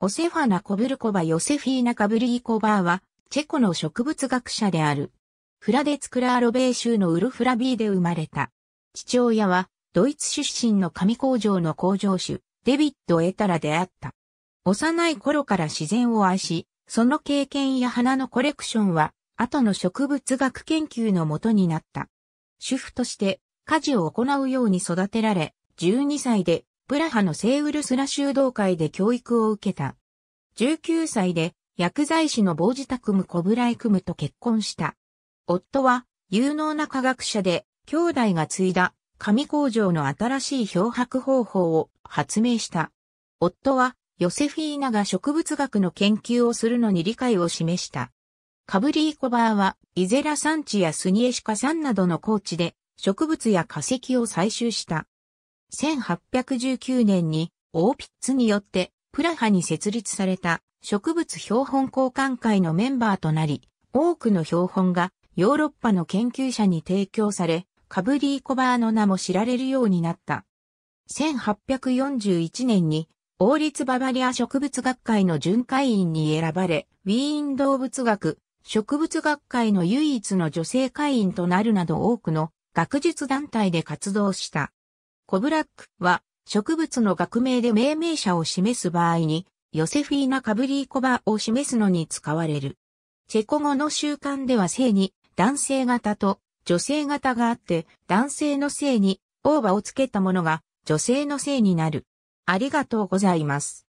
オセファナ・コブルコバ・ヨセフィーナ・カブリーコバーは、チェコの植物学者である。フラデツクラーロベー州のウルフラビーで生まれた。父親は、ドイツ出身の紙工場の工場主、デビッド・エタラであった。幼い頃から自然を愛し、その経験や花のコレクションは、後の植物学研究のもとになった。主婦として、家事を行うように育てられ、12歳でプラハのセウルスラ修道会で教育を受けた。19歳で薬剤師のボ自ジタクム・コブライクムと結婚した。夫は有能な科学者で兄弟が継いだ紙工場の新しい漂白方法を発明した。夫はヨセフィーナが植物学の研究をするのに理解を示した。カブリーコバーはイゼラ産地やスニエシカ産などの高地で植物や化石を採集した。1819年にオーピッツによってプラハに設立された植物標本交換会のメンバーとなり、多くの標本がヨーロッパの研究者に提供され、カブリーコバーの名も知られるようになった。1841年に王立ババリア植物学会の巡回員に選ばれ、ウィーン動物学、植物学会の唯一の女性会員となるなど多くの学術団体で活動した。コブラックは植物の学名で命名者を示す場合に、ヨセフィーナ・カブリーコバを示すのに使われる。チェコ語の習慣では性に男性型と女性型があって、男性の性にオーバをつけたものが女性の性になる。ありがとうございます。